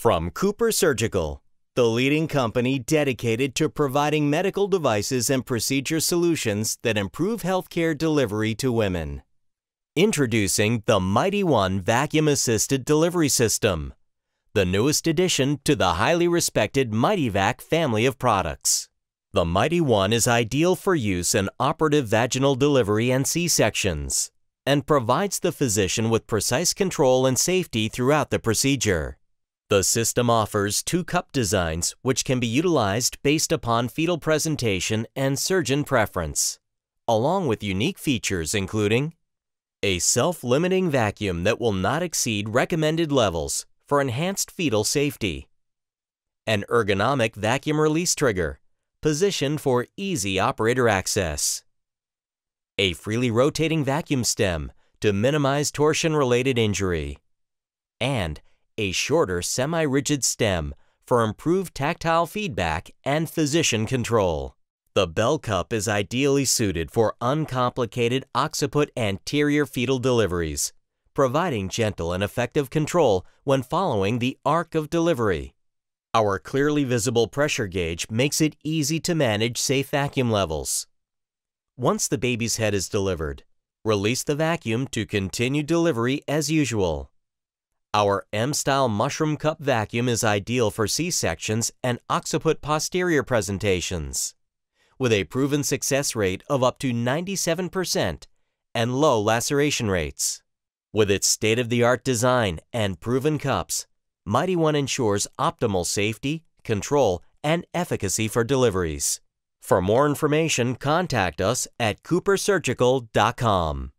From Cooper Surgical, the leading company dedicated to providing medical devices and procedure solutions that improve healthcare delivery to women. Introducing the Mighty One Vacuum Assisted Delivery System, the newest addition to the highly respected MightyVac family of products. The Mighty One is ideal for use in operative vaginal delivery and C-sections and provides the physician with precise control and safety throughout the procedure. The system offers two cup designs which can be utilized based upon fetal presentation and surgeon preference, along with unique features including a self-limiting vacuum that will not exceed recommended levels for enhanced fetal safety, an ergonomic vacuum release trigger positioned for easy operator access, a freely rotating vacuum stem to minimize torsion-related injury, and a shorter semi-rigid stem for improved tactile feedback and physician control. The bell cup is ideally suited for uncomplicated occiput anterior fetal deliveries, providing gentle and effective control when following the arc of delivery. Our clearly visible pressure gauge makes it easy to manage safe vacuum levels. Once the baby's head is delivered, release the vacuum to continue delivery as usual. Our M-style mushroom cup vacuum is ideal for C-sections and occiput posterior presentations. With a proven success rate of up to 97% and low laceration rates. With its state-of-the-art design and proven cups, Mighty One ensures optimal safety, control, and efficacy for deliveries. For more information, contact us at coopersurgical.com.